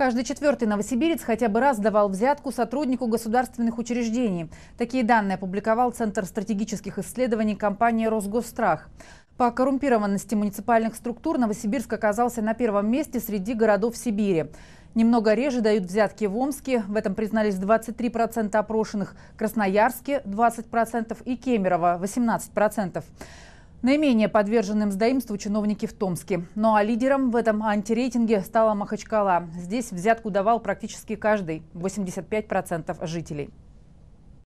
Каждый четвертый новосибирец хотя бы раз давал взятку сотруднику государственных учреждений. Такие данные опубликовал Центр стратегических исследований компании Росгострах. По коррумпированности муниципальных структур Новосибирск оказался на первом месте среди городов Сибири. Немного реже дают взятки в Омске, в этом признались 23% опрошенных, Красноярске 20% и Кемерово 18%. Наименее подверженным сдаимству чиновники в Томске. Ну а лидером в этом антирейтинге стала Махачкала. Здесь взятку давал практически каждый – 85% жителей.